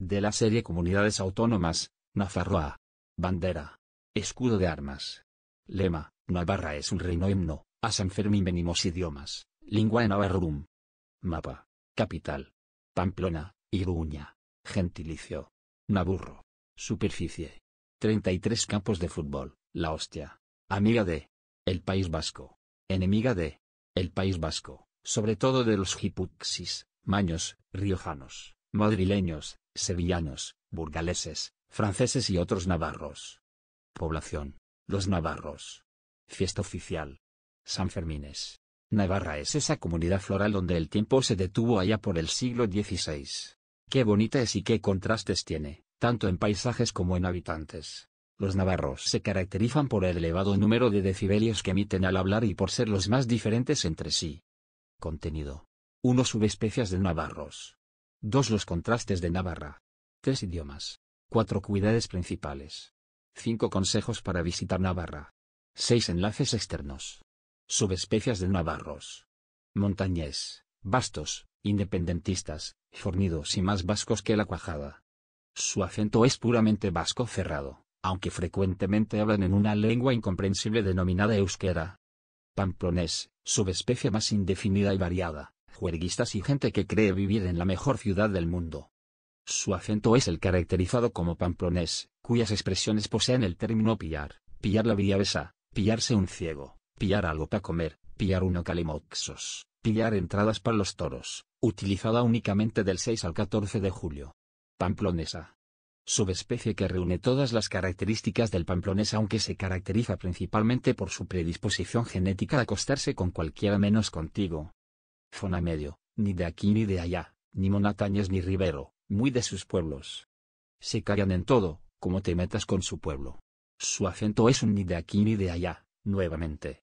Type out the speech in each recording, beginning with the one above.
de la serie Comunidades Autónomas, Nafarroa. Bandera. Escudo de armas. Lema, Navarra es un reino himno, a San Fermín venimos idiomas, lingua navarrum. Mapa. Capital. Pamplona, Iruña. Gentilicio. Naburro. Superficie. 33 campos de fútbol, la hostia. Amiga de. El País Vasco. Enemiga de. El País Vasco, sobre todo de los jipuxis, maños, riojanos, madrileños, sevillanos, burgaleses, franceses y otros navarros. Población. Los navarros. Fiesta oficial. San Fermines. Navarra es esa comunidad floral donde el tiempo se detuvo allá por el siglo XVI. Qué bonita es y qué contrastes tiene, tanto en paisajes como en habitantes. Los navarros se caracterizan por el elevado número de decibelios que emiten al hablar y por ser los más diferentes entre sí. Contenido. Unos subespecies de navarros. 2. Los contrastes de Navarra. 3 idiomas. 4 cuidades principales. 5 consejos para visitar Navarra. 6 enlaces externos. Subespecies de navarros. Montañés, bastos, independentistas, fornidos y más vascos que la cuajada. Su acento es puramente vasco cerrado, aunque frecuentemente hablan en una lengua incomprensible denominada euskera. Pamplonés, subespecie más indefinida y variada juerguistas y gente que cree vivir en la mejor ciudad del mundo. Su acento es el caracterizado como pamplonés, cuyas expresiones poseen el término pillar, pillar la villavesa, pillarse un ciego, pillar algo para comer, pillar uno calimoxos, pillar entradas para los toros, utilizada únicamente del 6 al 14 de julio. Pamplonesa. Subespecie que reúne todas las características del pamplonés aunque se caracteriza principalmente por su predisposición genética a acostarse con cualquiera menos contigo, medio, ni de aquí ni de allá, ni monatañes ni Rivero, muy de sus pueblos. Se callan en todo, como te metas con su pueblo. Su acento es un ni de aquí ni de allá, nuevamente.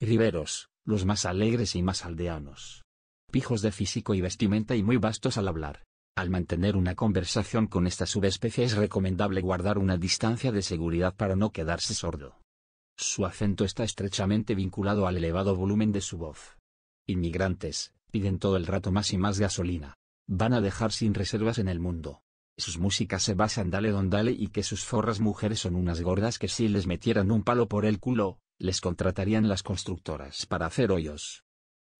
Riberos, los más alegres y más aldeanos. Pijos de físico y vestimenta y muy vastos al hablar. Al mantener una conversación con esta subespecie es recomendable guardar una distancia de seguridad para no quedarse sordo. Su acento está estrechamente vinculado al elevado volumen de su voz. Inmigrantes, piden todo el rato más y más gasolina. Van a dejar sin reservas en el mundo. Sus músicas se basan dale don dale y que sus forras mujeres son unas gordas que si les metieran un palo por el culo, les contratarían las constructoras para hacer hoyos.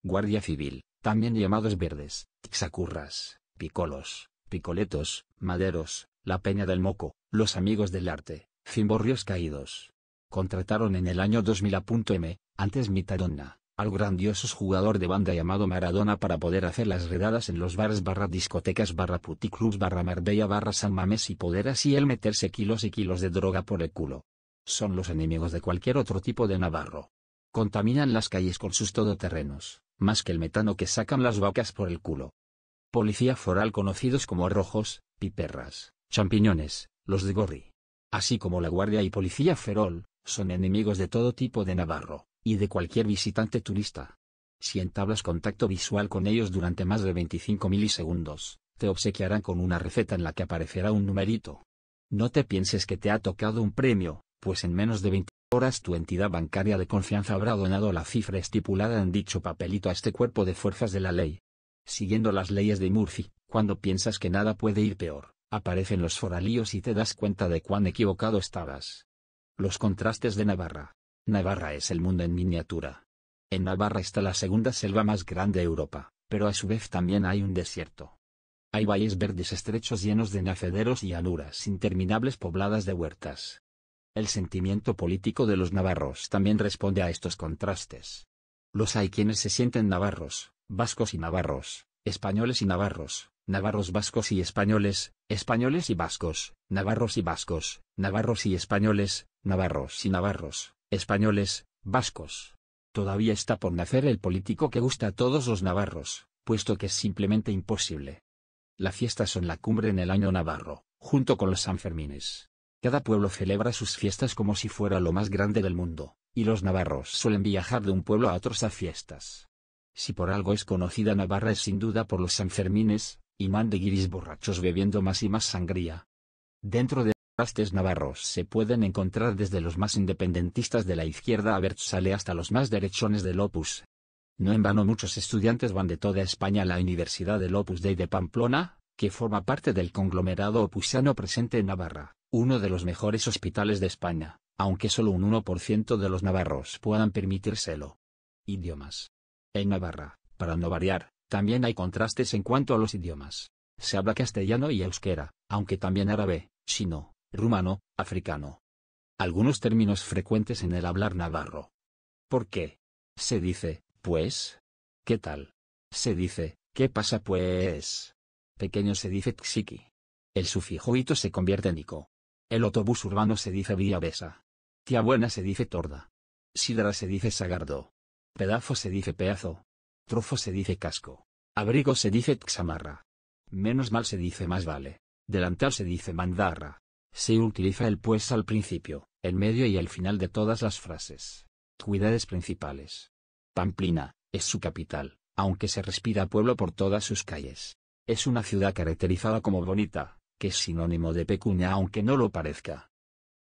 Guardia Civil, también llamados verdes, tixacurras, picolos, picoletos, maderos, la peña del moco, los amigos del arte, cimborrios caídos. Contrataron en el año 2000 a punto M, antes mitadonna al grandioso jugador de banda llamado Maradona para poder hacer las redadas en los bares barra discotecas barra puticlubs barra Marbella barra San Mamés y poder así él meterse kilos y kilos de droga por el culo. Son los enemigos de cualquier otro tipo de navarro. Contaminan las calles con sus todoterrenos, más que el metano que sacan las vacas por el culo. Policía foral conocidos como rojos, piperras, champiñones, los de gorri. Así como la guardia y policía ferol, son enemigos de todo tipo de navarro y de cualquier visitante turista. Si entablas contacto visual con ellos durante más de 25 milisegundos, te obsequiarán con una receta en la que aparecerá un numerito. No te pienses que te ha tocado un premio, pues en menos de 24 horas tu entidad bancaria de confianza habrá donado la cifra estipulada en dicho papelito a este cuerpo de fuerzas de la ley. Siguiendo las leyes de Murphy, cuando piensas que nada puede ir peor, aparecen los foralíos y te das cuenta de cuán equivocado estabas. Los contrastes de Navarra, Navarra es el mundo en miniatura. En Navarra está la segunda selva más grande de Europa, pero a su vez también hay un desierto. Hay valles verdes estrechos llenos de nacederos y llanuras interminables pobladas de huertas. El sentimiento político de los navarros también responde a estos contrastes. Los hay quienes se sienten navarros, vascos y navarros, españoles y navarros, navarros vascos y españoles, españoles y vascos, navarros y vascos, navarros y españoles, navarros y navarros, españoles, vascos. Todavía está por nacer el político que gusta a todos los navarros, puesto que es simplemente imposible. Las fiestas son la cumbre en el año navarro, junto con los Sanfermines. Cada pueblo celebra sus fiestas como si fuera lo más grande del mundo, y los navarros suelen viajar de un pueblo a otros a fiestas. Si por algo es conocida Navarra es sin duda por los Sanfermines, imán de guiris borrachos bebiendo más y más sangría. Dentro de Contrastes navarros se pueden encontrar desde los más independentistas de la izquierda a abertzale hasta los más derechones del Opus. No en vano muchos estudiantes van de toda España a la Universidad del Opus Dei de Pamplona, que forma parte del conglomerado opusiano presente en Navarra, uno de los mejores hospitales de España, aunque solo un 1% de los navarros puedan permitírselo. Idiomas. En Navarra, para no variar, también hay contrastes en cuanto a los idiomas. Se habla castellano y euskera, aunque también árabe, chino, rumano, africano. Algunos términos frecuentes en el hablar navarro. ¿Por qué? Se dice, pues. ¿Qué tal? Se dice, ¿qué pasa pues? Pequeño se dice txiki. El sufijo hito se convierte en ico. El autobús urbano se dice vía besa. Tía buena se dice torda. Sidra se dice sagardo. Pedazo se dice peazo. Trofo se dice casco. Abrigo se dice txamarra. Menos mal se dice más vale. Delantal se dice mandarra. Se utiliza el pues al principio, el medio y el final de todas las frases. Cuidades principales. Pamplina, es su capital, aunque se respira pueblo por todas sus calles. Es una ciudad caracterizada como bonita, que es sinónimo de pecunia aunque no lo parezca.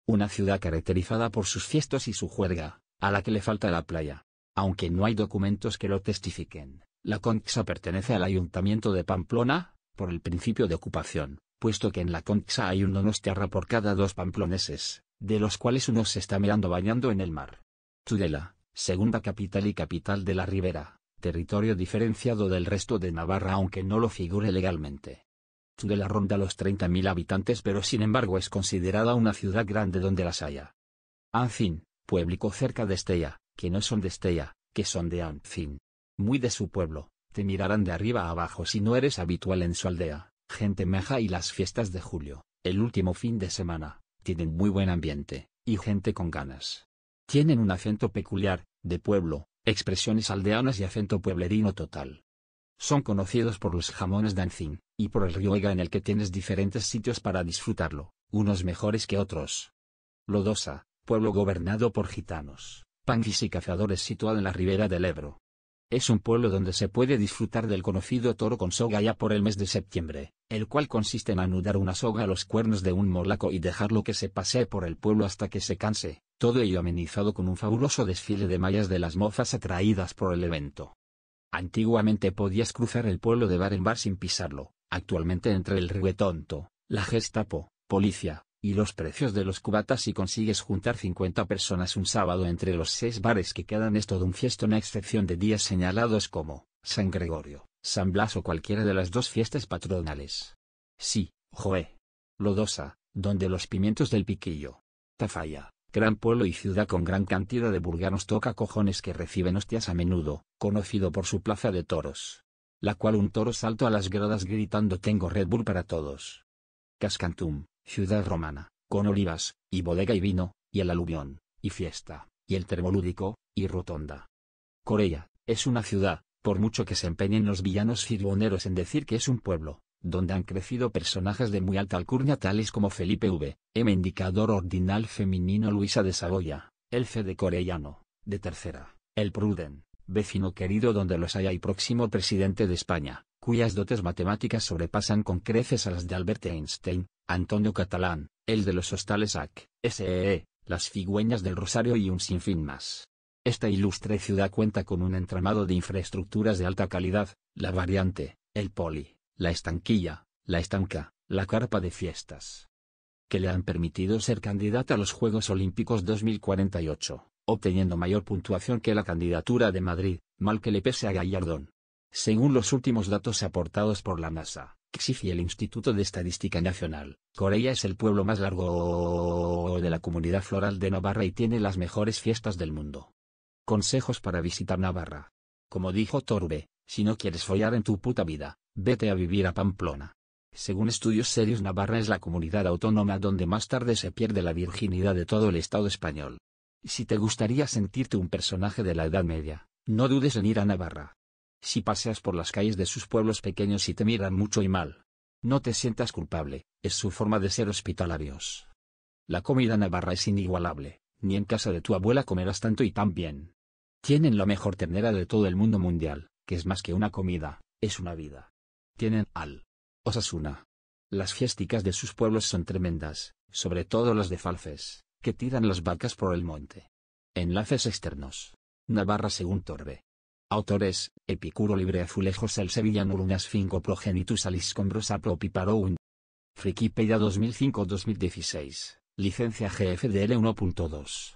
Una ciudad caracterizada por sus fiestas y su juerga, a la que le falta la playa. Aunque no hay documentos que lo testifiquen, la Conxa pertenece al Ayuntamiento de Pamplona, por el principio de ocupación, puesto que en la Concha hay un donostiarra por cada dos pamploneses, de los cuales uno se está mirando bañando en el mar. Tudela, segunda capital y capital de la Ribera, territorio diferenciado del resto de Navarra aunque no lo figure legalmente. Tudela ronda los 30.000 habitantes pero sin embargo es considerada una ciudad grande donde las haya. Anfin, pueblico cerca de Estella, que no son de Estella, que son de Anfin. Muy de su pueblo, te mirarán de arriba a abajo si no eres habitual en su aldea. Gente meja y las fiestas de julio, el último fin de semana, tienen muy buen ambiente, y gente con ganas. Tienen un acento peculiar, de pueblo, expresiones aldeanas y acento pueblerino total. Son conocidos por los jamones Danzin, y por el Ega en el que tienes diferentes sitios para disfrutarlo, unos mejores que otros. Lodosa, pueblo gobernado por gitanos, pangis y cazadores situado en la ribera del Ebro. Es un pueblo donde se puede disfrutar del conocido toro con soga ya por el mes de septiembre, el cual consiste en anudar una soga a los cuernos de un molaco y dejarlo que se pasee por el pueblo hasta que se canse, todo ello amenizado con un fabuloso desfile de mallas de las mozas atraídas por el evento. Antiguamente podías cruzar el pueblo de bar en bar sin pisarlo, actualmente entre el río la Gestapo, policía, y los precios de los cubatas si consigues juntar 50 personas un sábado entre los seis bares que quedan es todo un fiesto a excepción de días señalados como San Gregorio, San Blas o cualquiera de las dos fiestas patronales. Sí, Joé. Lodosa, donde los pimientos del piquillo. Tafalla, gran pueblo y ciudad con gran cantidad de burganos toca cojones que reciben hostias a menudo, conocido por su plaza de toros. La cual un toro salto a las gradas gritando tengo Red Bull para todos. Cascantum, ciudad romana, con olivas, y bodega y vino, y el aluvión, y fiesta, y el termolúdico, y rotonda. Corella, es una ciudad, por mucho que se empeñen los villanos cirboneros en decir que es un pueblo, donde han crecido personajes de muy alta alcurnia tales como Felipe V, M. Indicador Ordinal Femenino Luisa de Saboya, C de Corellano, de Tercera, El Pruden, vecino querido donde los haya y próximo presidente de España, cuyas dotes matemáticas sobrepasan con creces a las de Albert Einstein, Antonio Catalán, el de los hostales AC, SEE, e, las cigüeñas del Rosario y un sinfín más. Esta ilustre ciudad cuenta con un entramado de infraestructuras de alta calidad, la variante, el poli, la estanquilla, la estanca, la carpa de fiestas. Que le han permitido ser candidata a los Juegos Olímpicos 2048, obteniendo mayor puntuación que la candidatura de Madrid, mal que le pese a Gallardón. Según los últimos datos aportados por la NASA, y el Instituto de Estadística Nacional. Corella es el pueblo más largo de la comunidad floral de Navarra y tiene las mejores fiestas del mundo. Consejos para visitar Navarra. Como dijo Torbe, si no quieres follar en tu puta vida, vete a vivir a Pamplona. Según estudios serios, Navarra es la comunidad autónoma donde más tarde se pierde la virginidad de todo el Estado español. Si te gustaría sentirte un personaje de la Edad Media, no dudes en ir a Navarra. Si paseas por las calles de sus pueblos pequeños y te miran mucho y mal. No te sientas culpable, es su forma de ser hospitalarios. La comida navarra es inigualable, ni en casa de tu abuela comerás tanto y tan bien. Tienen la mejor ternera de todo el mundo mundial, que es más que una comida, es una vida. Tienen al Osasuna. Las fiesticas de sus pueblos son tremendas, sobre todo las de Falfes, que tiran las vacas por el monte. Enlaces externos. Navarra según Torbe. Autores, Epicuro Libre Azulejos El Sevillano Nurunas 5 Progenitus Aliscombrosa Propiparoun. Frikipedia 2005-2016, licencia GFDL 1.2.